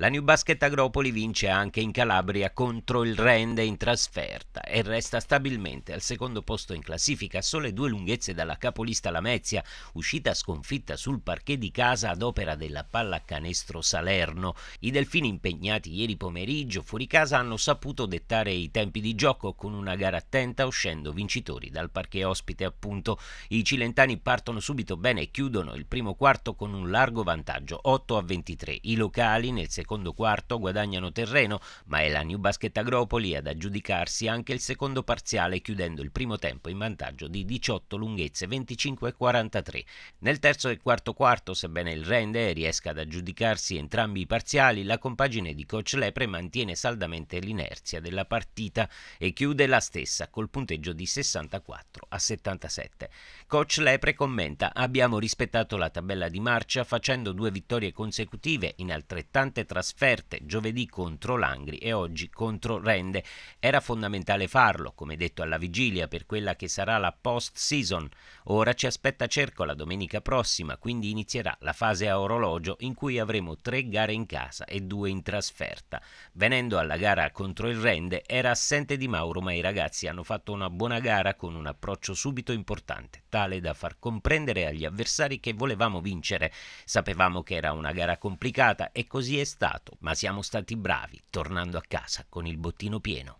La New Basket Agropoli vince anche in Calabria contro il Rende in trasferta e resta stabilmente al secondo posto in classifica sole due lunghezze dalla capolista Lamezia, uscita sconfitta sul parquet di casa ad opera della pallacanestro Salerno. I delfini impegnati ieri pomeriggio fuori casa hanno saputo dettare i tempi di gioco con una gara attenta uscendo vincitori dal parquet ospite appunto. I cilentani partono subito bene e chiudono il primo quarto con un largo vantaggio 8 a 23. I locali nel secondo secondo quarto guadagnano terreno, ma è la New Basket Agropoli ad aggiudicarsi anche il secondo parziale chiudendo il primo tempo in vantaggio di 18 lunghezze 25 e 43. Nel terzo e quarto quarto, sebbene il Rende riesca ad aggiudicarsi entrambi i parziali, la compagine di coach Lepre mantiene saldamente l'inerzia della partita e chiude la stessa col punteggio di 64 a 77. Coach Lepre commenta: "Abbiamo rispettato la tabella di marcia facendo due vittorie consecutive in altrettante trasformazioni trasferte, giovedì contro Langri e oggi contro Rende. Era fondamentale farlo, come detto alla vigilia, per quella che sarà la post-season. Ora ci aspetta Cercola domenica prossima, quindi inizierà la fase a orologio in cui avremo tre gare in casa e due in trasferta. Venendo alla gara contro il Rende, era assente Di Mauro, ma i ragazzi hanno fatto una buona gara con un approccio subito importante, tale da far comprendere agli avversari che volevamo vincere. Sapevamo che era una gara complicata e così è stata stato, ma siamo stati bravi tornando a casa con il bottino pieno.